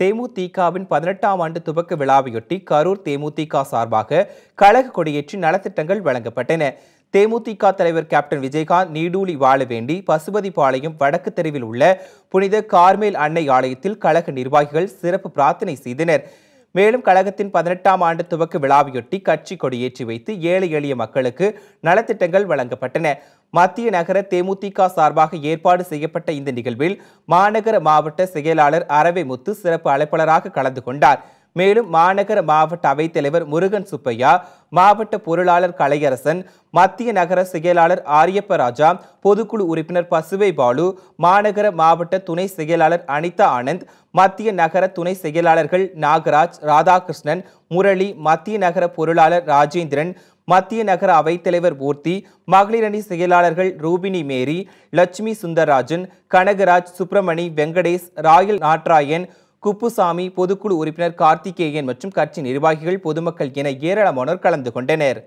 தேமுதிகவின் பதினெட்டாம் ஆண்டு துவக்க விழாவையொட்டி கரூர் தேமுதிக சார்பாக கழக கொடியேற்றி நலத்திட்டங்கள் வழங்கப்பட்டன தேமுதிக தலைவர் கேப்டன் விஜயகாந்த் நீடூலி வாழ வேண்டி பசுபதிபாளையம் வடக்கு தெருவில் உள்ள புனித கார்மேல் அன்னை ஆலயத்தில் கழக நிர்வாகிகள் சிறப்பு பிரார்த்தனை செய்தனர் மேலும் கழகத்தின் பதினெட்டாம் ஆண்டு துவக்க விழாவையொட்டி கட்சி கொடியேற்றி வைத்து ஏழை எளிய மக்களுக்கு நலத்திட்டங்கள் வழங்கப்பட்டன மத்திய நகர தேமுதிக சார்பாக ஏற்பாடு செய்யப்பட்ட இந்த நிகழ்வில் மாநகர மாவட்ட செயலாளர் அரவை முத்து சிறப்பு அழைப்பாளராக கலந்து கொண்டார் மேலும் மாநகர மாவட்ட அவைத்தலைவர் முருகன் சுப்பையா மாவட்ட பொருளாளர் கலையரசன் மத்திய நகர செயலாளர் ஆரியப்ப ராஜா பொதுக்குழு உறுப்பினர் பசுவை பாலு மாநகர மாவட்ட துணை செயலாளர் அனிதா ஆனந்த் மத்திய நகர துணை செயலாளர்கள் நாகராஜ் ராதாகிருஷ்ணன் முரளி மத்திய நகர பொருளாளர் ராஜேந்திரன் மத்திய நகர அவைத்தலைவர் மூர்த்தி மகளிரணி செயலாளர்கள் ரூபினி மேரி லட்சுமி சுந்தரராஜன் கனகராஜ் சுப்பிரமணி வெங்கடேஷ் ராயல் நாட்ராயன் குப்புசாமி பொதுக்குழு உறுப்பினர் கார்த்திகேயன் மற்றும் கட்சி நிர்வாகிகள் பொதுமக்கள் என ஏராளமானோர் கலந்து கொண்டனர்